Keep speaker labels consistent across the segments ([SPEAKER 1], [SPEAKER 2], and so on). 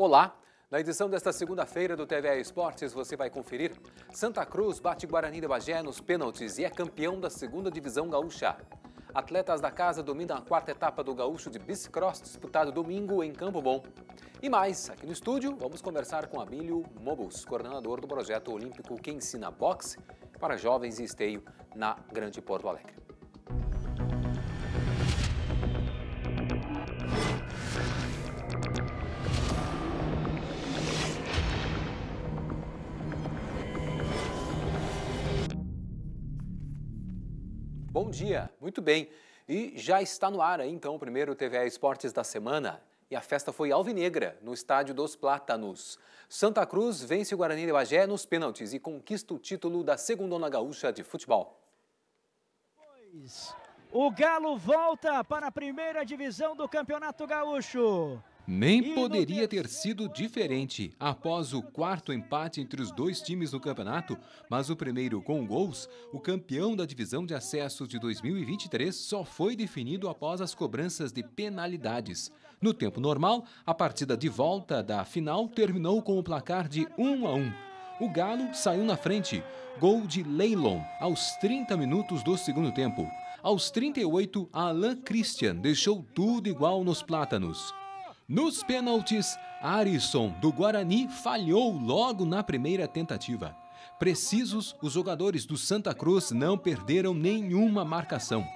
[SPEAKER 1] Olá! Na edição desta segunda-feira do TVA Esportes, você vai conferir. Santa Cruz bate Guarani de Bagé nos pênaltis e é campeão da segunda divisão gaúcha. Atletas da casa dominam a quarta etapa do gaúcho de bicicross disputado domingo em Campo Bom. E mais, aqui no estúdio, vamos conversar com Abílio Mobus, coordenador do projeto olímpico que ensina boxe para jovens e esteio na Grande Porto Alegre. Bom dia, muito bem. E já está no ar então, o primeiro TVA Esportes da semana. E a festa foi alvinegra, no estádio dos Plátanos. Santa Cruz vence o Guarani de Bagé nos pênaltis e conquista o título da Segundona Gaúcha de Futebol. O Galo
[SPEAKER 2] volta para a primeira divisão do Campeonato Gaúcho.
[SPEAKER 1] Nem poderia ter sido diferente após o quarto empate entre os dois times no campeonato, mas o primeiro com gols, o campeão da divisão de acessos de 2023 só foi definido após as cobranças de penalidades. No tempo normal, a partida de volta da final terminou com o placar de 1 a 1. O Galo saiu na frente. Gol de Leilon aos 30 minutos do segundo tempo. Aos 38, Alain Christian deixou tudo igual nos plátanos. Nos pênaltis, Arisson, do Guarani, falhou logo na primeira tentativa. Precisos, os jogadores do Santa Cruz não perderam nenhuma marcação.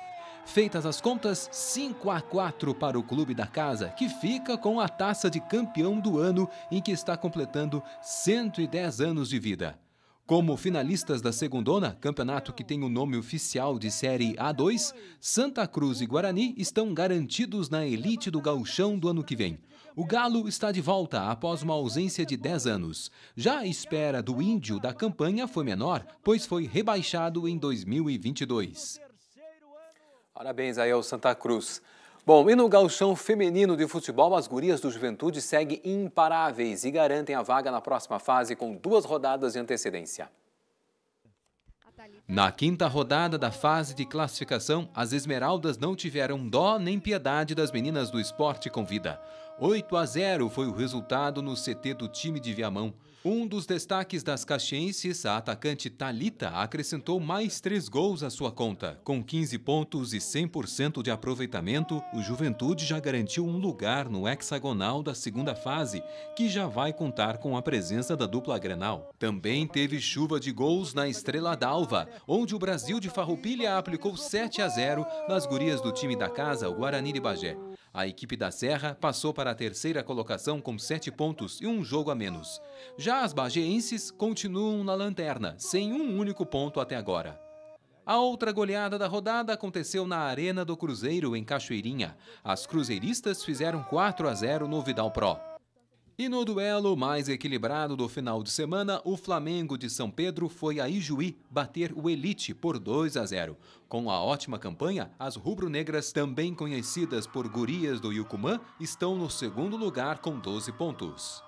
[SPEAKER 1] Feitas as contas, 5 a 4 para o clube da casa, que fica com a taça de campeão do ano em que está completando 110 anos de vida. Como finalistas da Segundona, campeonato que tem o nome oficial de Série A2, Santa Cruz e Guarani estão garantidos na elite do gauchão do ano que vem. O Galo está de volta após uma ausência de 10 anos. Já a espera do Índio da campanha foi menor, pois foi rebaixado em 2022. Parabéns aí ao Santa Cruz. Bom, e no galchão feminino de futebol, as gurias do Juventude seguem imparáveis e garantem a vaga na próxima fase com duas rodadas de antecedência. Na quinta rodada da fase de classificação, as Esmeraldas não tiveram dó nem piedade das meninas do Esporte com Vida. 8 a 0 foi o resultado no CT do time de Viamão. Um dos destaques das caxienses, a atacante Talita acrescentou mais três gols à sua conta. Com 15 pontos e 100% de aproveitamento, o Juventude já garantiu um lugar no hexagonal da segunda fase, que já vai contar com a presença da dupla Grenal. Também teve chuva de gols na Estrela d'Alva, onde o Brasil de Farroupilha aplicou 7 a 0 nas gurias do time da casa, o Guarani de Bagé. A equipe da Serra passou para a terceira colocação com sete pontos e um jogo a menos. Já as bageenses continuam na lanterna, sem um único ponto até agora. A outra goleada da rodada aconteceu na Arena do Cruzeiro, em Cachoeirinha. As cruzeiristas fizeram 4 a 0 no Vidal Pro. E no duelo mais equilibrado do final de semana, o Flamengo de São Pedro foi a Ijuí bater o Elite por 2 a 0. Com a ótima campanha, as rubro-negras, também conhecidas por gurias do Yucumã, estão no segundo lugar com 12 pontos.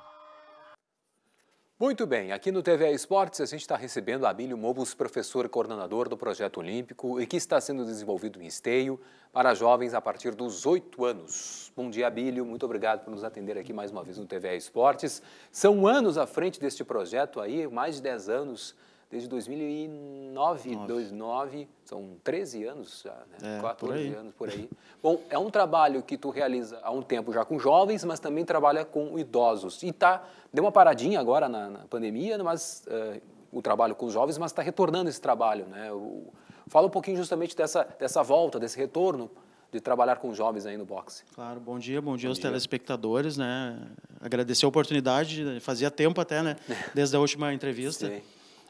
[SPEAKER 1] Muito bem, aqui no TVA Esportes a gente está recebendo Abílio Mobus, professor coordenador do projeto olímpico e que está sendo desenvolvido em esteio para jovens a partir dos oito anos. Bom dia, Abílio, muito obrigado por nos atender aqui mais uma vez no TVA Esportes. São anos à frente deste projeto aí, mais de dez anos desde 2009, 2009, são 13 anos já, né? É, 14 por anos por aí. Bom, é um trabalho que tu realiza há um tempo já com jovens, mas também trabalha com idosos. E tá, deu uma paradinha agora na, na pandemia, né? mas uh, o trabalho com os jovens, mas está retornando esse trabalho, né? O, fala um pouquinho justamente dessa, dessa volta, desse retorno de trabalhar com jovens aí no boxe.
[SPEAKER 2] Claro, bom dia, bom dia bom aos dia. telespectadores, né? Agradecer a oportunidade, né? fazia tempo até, né? Desde a última entrevista. Sim.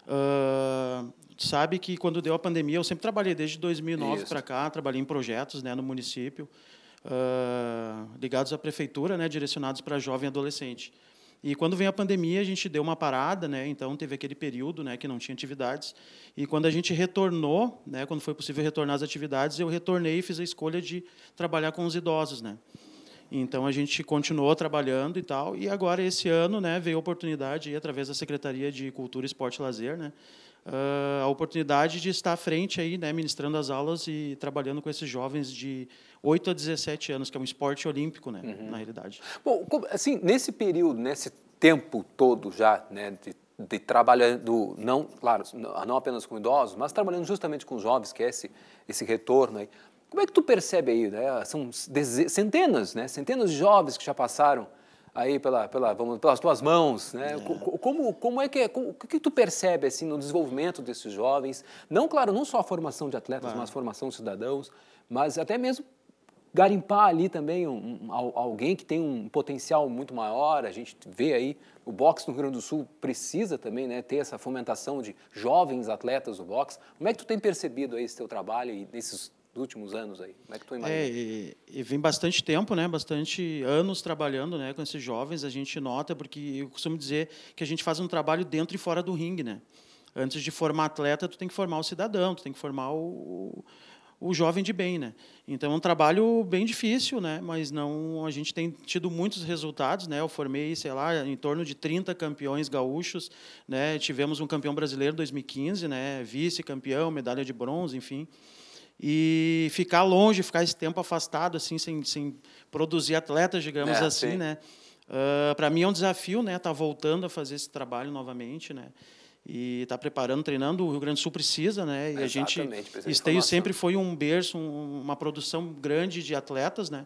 [SPEAKER 2] Uh, sabe que quando deu a pandemia, eu sempre trabalhei desde 2009 para cá, trabalhei em projetos né, no município, uh, ligados à prefeitura, né, direcionados para jovem e adolescente. E quando vem a pandemia, a gente deu uma parada, né? Então teve aquele período, né, que não tinha atividades. E quando a gente retornou, né, quando foi possível retornar às atividades, eu retornei e fiz a escolha de trabalhar com os idosos, né? Então a gente continuou trabalhando e tal. E agora esse ano, né, veio a oportunidade através da Secretaria de Cultura, Esporte e Lazer, né, ah, a oportunidade de estar à frente aí, né, ministrando as aulas e trabalhando com esses jovens de 8 a 17 anos, que é um esporte olímpico, né, uhum. na realidade.
[SPEAKER 1] Bom, assim, nesse período, nesse tempo todo já, né, de de trabalhando não claro não apenas com idosos mas trabalhando justamente com jovens que é esse esse retorno aí como é que tu percebe aí? Né? São centenas, né? Centenas de jovens que já passaram aí pela, pela, vamos, pelas tuas mãos, né? É. Como, como é que é, como, o que tu percebe assim no desenvolvimento desses jovens? Não, claro, não só a formação de atletas, mas a formação de cidadãos, mas até mesmo garimpar ali também um, um, alguém que tem um potencial muito maior. A gente vê aí o boxe no Rio Grande do Sul precisa também, né, ter essa fomentação de jovens atletas do boxe. Como é que tu tem percebido aí esse teu trabalho e esses dos últimos anos aí? Como é que tu é, imagina? É,
[SPEAKER 2] e, e vem bastante tempo, né? Bastante anos trabalhando, né? Com esses jovens a gente nota porque eu costumo dizer que a gente faz um trabalho dentro e fora do ringue, né? Antes de formar atleta, tu tem que formar o cidadão, tu tem que formar o, o jovem de bem, né? Então é um trabalho bem difícil, né? Mas não a gente tem tido muitos resultados, né? Eu formei, sei lá, em torno de 30 campeões gaúchos, né? Tivemos um campeão brasileiro em 2015, né? Vice-campeão, medalha de bronze, enfim e ficar longe, ficar esse tempo afastado, assim, sem, sem produzir atletas, digamos é, assim, sim. né? Uh, ah, para mim é um desafio, né? Tá voltando a fazer esse trabalho novamente, né? E tá preparando, treinando. O Rio Grande do Sul precisa, né? E Exatamente, a gente esteio sempre foi um berço, um, uma produção grande de atletas, né?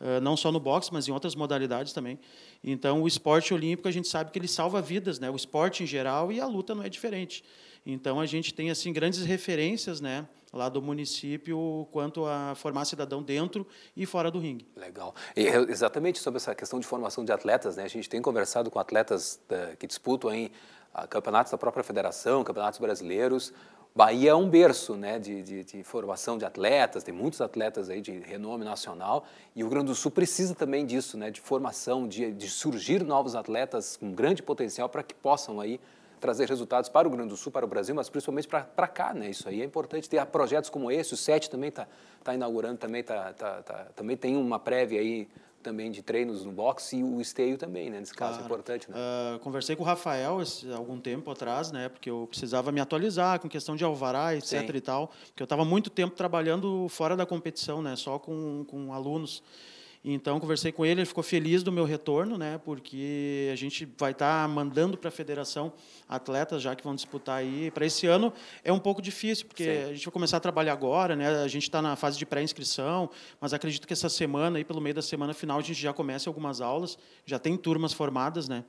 [SPEAKER 2] Uh, não só no boxe, mas em outras modalidades também. Então, o esporte olímpico a gente sabe que ele salva vidas, né? O esporte em geral e a luta não é diferente. Então, a gente tem assim grandes referências, né? lá do município quanto a formar cidadão dentro e fora do ringue. Legal. E
[SPEAKER 1] exatamente sobre essa questão de formação de atletas, né? A gente tem conversado com atletas eh, que disputam em ah, campeonatos da própria federação, campeonatos brasileiros. Bahia é um berço né, de, de, de, formação de atletas, tem muitos atletas aí de renome nacional, e o Rio Grande do Sul precisa também disso, né, de formação, de, de surgir novos atletas com grande potencial para que possam aí trazer resultados para o Grande do Sul, para o Brasil, mas principalmente para cá, né? Isso aí é importante ter projetos como esse, o SET também está tá inaugurando, também, tá, tá, tá, também tem uma prévia aí também de treinos no boxe e o esteio também, né? Nesse caso, é claro. é
[SPEAKER 2] importante, né? Uh, conversei com o Rafael esse, algum tempo atrás, né? Porque eu precisava me atualizar com questão de alvará, etc Sim. e tal. Porque eu estava muito tempo trabalhando fora da competição, né? Só com, com alunos. Então, conversei com ele, ele ficou feliz do meu retorno, né, porque a gente vai estar tá mandando para a federação atletas já que vão disputar aí. Para esse ano é um pouco difícil, porque Sim. a gente vai começar a trabalhar agora, né, a gente está na fase de pré-inscrição, mas acredito que essa semana, aí, pelo meio da semana final, a gente já começa algumas aulas, já tem turmas formadas, né.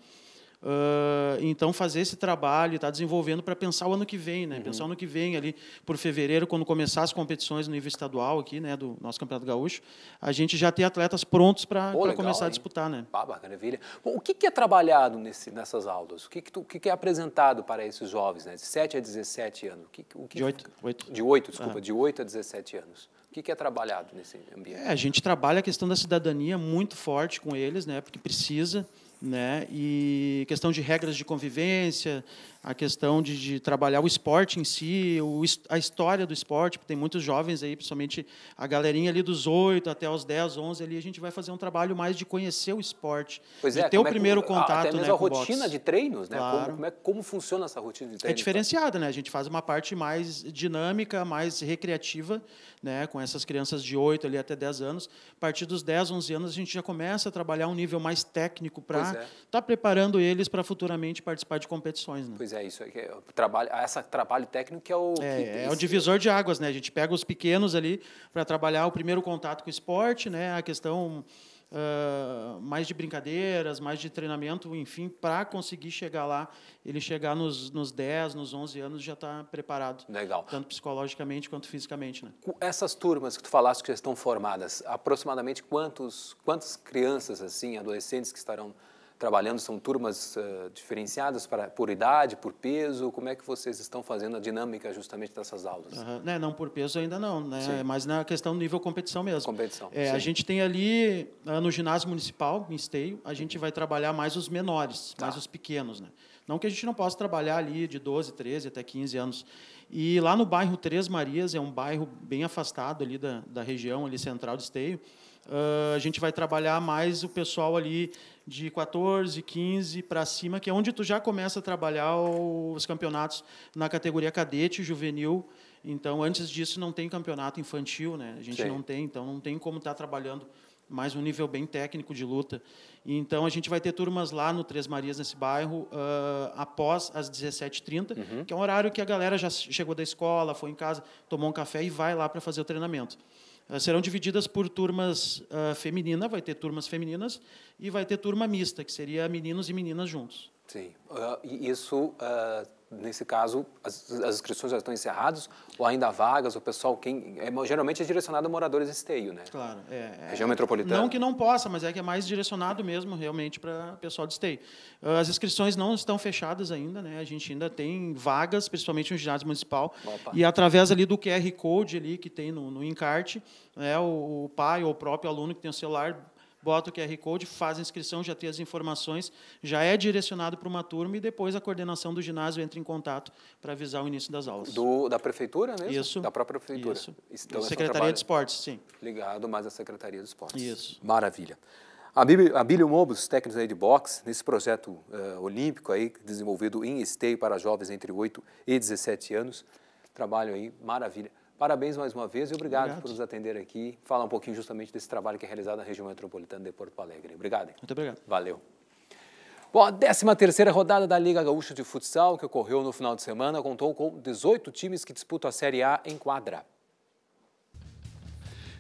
[SPEAKER 2] Ah, então fazer esse trabalho, estar tá desenvolvendo para pensar o ano que vem, né? Uhum. Pensar o ano que vem ali por fevereiro, quando começar as competições no nível estadual aqui, né, do nosso campeonato gaúcho, a gente já ter atletas prontos para começar hein? a disputar, né? maravilha. Bom, o que, é
[SPEAKER 1] trabalhado nesse, nessas aulas? O que, que, tu, o que, é apresentado para esses jovens, né? De 7 a 17 anos? O que, o que de 8, 8. De 8, desculpa, é. de 8 a 17 anos. O que, que é trabalhado nesse ambiente?
[SPEAKER 2] É, a gente trabalha a questão da cidadania muito forte com eles, né? Porque precisa né? E questão de regras de convivência, a questão de, de, trabalhar o esporte em si, o, a história do esporte, porque tem muitos jovens aí, principalmente a galerinha ali dos 8 até os 10, 11, ali a gente vai fazer um trabalho mais de conhecer o esporte, pois de é, ter o é primeiro contato até né, mesmo né, a rotina boxe. de treinos, né? Claro. Como, como,
[SPEAKER 1] é, como funciona essa rotina de treinos? É então? diferenciada,
[SPEAKER 2] né? A gente faz uma parte mais dinâmica, mais recreativa, né, com essas crianças de 8 ali até 10 anos. A partir dos 10, 11 anos a gente já começa a trabalhar um nível mais técnico para estar é. tá preparando eles para futuramente participar de competições, né? Pois é é isso. É,
[SPEAKER 1] trabalho, essa trabalho técnico que é o. É, que, é o divisor
[SPEAKER 2] de águas, né? A gente pega os pequenos ali para trabalhar o primeiro contato com o esporte, né? A questão uh, mais de brincadeiras, mais de treinamento, enfim, para conseguir chegar lá, ele chegar nos, nos 10, nos 11 anos já está preparado. Legal. Tanto psicologicamente quanto fisicamente, né?
[SPEAKER 1] Essas turmas que tu falaste que já estão formadas, aproximadamente quantos, quantas crianças, assim, adolescentes que estarão trabalhando? São turmas uh, diferenciadas para, por idade, por peso? Como é que vocês estão fazendo a dinâmica
[SPEAKER 2] justamente dessas aulas? Uhum. Né, não por peso ainda não, né? mas na questão do nível competição mesmo. Competição. É, a gente tem ali, ah, no ginásio municipal, em Esteio, a gente vai trabalhar mais os menores, tá. mais os pequenos. Né? Não que a gente não possa trabalhar ali de 12, 13 até 15 anos. E lá no bairro Três Marias, é um bairro bem afastado ali da, da região ali central de Esteio, uh, a gente vai trabalhar mais o pessoal ali de 14, 15 para cima, que é onde tu já começa a trabalhar os campeonatos na categoria cadete, juvenil. Então, antes disso, não tem campeonato infantil, né? A gente Sim. não tem, então não tem como estar tá trabalhando mais um nível bem técnico de luta. Então, a gente vai ter turmas lá no Três Marias, nesse bairro, uh, após as 17h30, uhum. que é um horário que a galera já chegou da escola, foi em casa, tomou um café e vai lá para fazer o treinamento. Ah, serão divididas por turmas uh, feminina, vai ter turmas femininas e vai ter turma mista, que seria meninos e meninas juntos.
[SPEAKER 1] Sim, uh, isso uh, nesse caso, as, as inscrições já estão encerradas ou ainda há vagas, o pessoal, quem é, geralmente é direcionado a moradores de esteio, né? Claro,
[SPEAKER 2] é. é. Região é, metropolitana. Não que não possa, mas é que é mais direcionado mesmo, realmente, para pessoal de esteio. Ah, as inscrições não estão fechadas ainda, né? A gente ainda tem vagas, principalmente no ginásio municipal. Opa. E através ali do QR Code ali que tem no, no encarte, né? o, o pai ou o próprio aluno que tem o celular bota o QR Code, faz a inscrição, já tem as informações, já é direcionado para uma turma e depois a coordenação do ginásio entra em contato para avisar o início das aulas.
[SPEAKER 1] Do, da prefeitura mesmo? Isso. Da própria prefeitura? Isso. Então, é Secretaria de
[SPEAKER 2] Esportes, sim.
[SPEAKER 1] Ligado mais à Secretaria de Esportes. Isso. Maravilha. A Bíblia Mobos, técnicos de boxe, nesse projeto uh, olímpico aí, desenvolvido em esteio para jovens entre 8 e 17 anos, trabalho aí, maravilha. Parabéns mais uma vez e obrigado, obrigado. por nos atender aqui. Falar um pouquinho justamente desse trabalho que é realizado na região metropolitana de Porto Alegre. Obrigado. Muito obrigado. Valeu. Bom, a 13ª rodada da Liga Gaúcha de Futsal, que ocorreu no final de semana, contou com 18 times que disputam a Série A em quadra.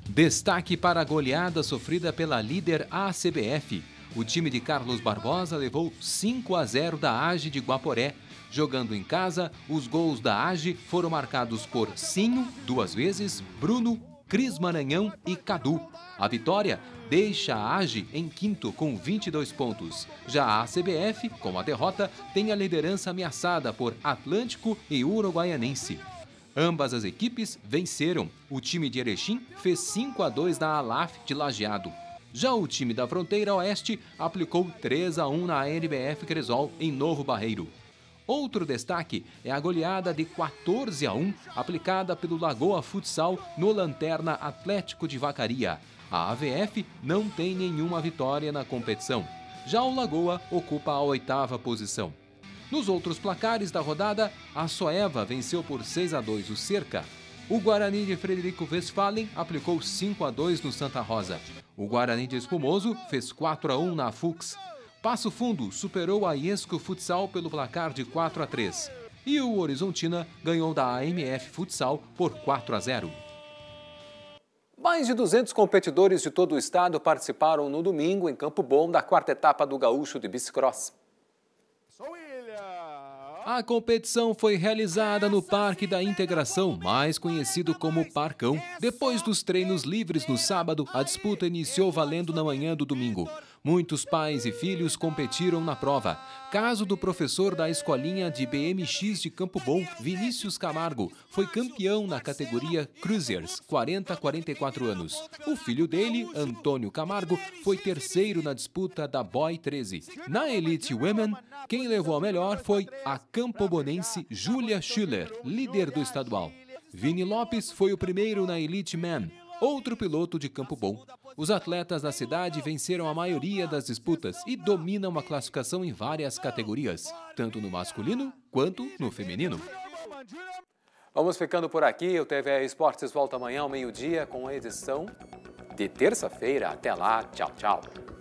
[SPEAKER 1] Destaque para a goleada sofrida pela líder ACBF. O time de Carlos Barbosa levou 5 a 0 da Age de Guaporé Jogando em casa, os gols da AGE foram marcados por Sinho, duas vezes, Bruno, Cris Maranhão e Cadu. A vitória deixa a AGE em quinto com 22 pontos. Já a CBF, com a derrota, tem a liderança ameaçada por Atlântico e Uruguaianense. Ambas as equipes venceram. O time de Erechim fez 5 a 2 na Alaf de Lajeado. Já o time da Fronteira Oeste aplicou 3 a 1 na NBF Cresol em Novo Barreiro. Outro destaque é a goleada de 14 a 1 aplicada pelo Lagoa Futsal no Lanterna Atlético de Vacaria. A AVF não tem nenhuma vitória na competição. Já o Lagoa ocupa a oitava posição. Nos outros placares da rodada, a Soeva venceu por 6 a 2 o Cerca. O Guarani de Frederico Westphalen aplicou 5 a 2 no Santa Rosa. O Guarani de Espumoso fez 4 a 1 na Fux. Passo Fundo superou a Iesco Futsal pelo placar de 4 a 3 e o Horizontina ganhou da AMF Futsal por 4 a 0. Mais de 200 competidores de todo o estado participaram no domingo em Campo Bom da quarta etapa do Gaúcho de Bicicross. A competição foi realizada no Parque da Integração, mais conhecido como Parcão. Depois dos treinos livres no sábado, a disputa iniciou valendo na manhã do domingo. Muitos pais e filhos competiram na prova. Caso do professor da escolinha de BMX de Campo Bom, Vinícius Camargo, foi campeão na categoria Cruisers, 40-44 anos. O filho dele, Antônio Camargo, foi terceiro na disputa da Boy 13. Na Elite Women, quem levou a melhor foi a campobonense Julia Schiller, líder do estadual. Vini Lopes foi o primeiro na Elite Men, outro piloto de Campo Bom. Os atletas da cidade venceram a maioria das disputas e dominam a classificação em várias categorias, tanto no masculino quanto no feminino. Vamos ficando por aqui. O TV Esportes volta amanhã ao meio-dia com a edição de terça-feira. Até lá. Tchau, tchau.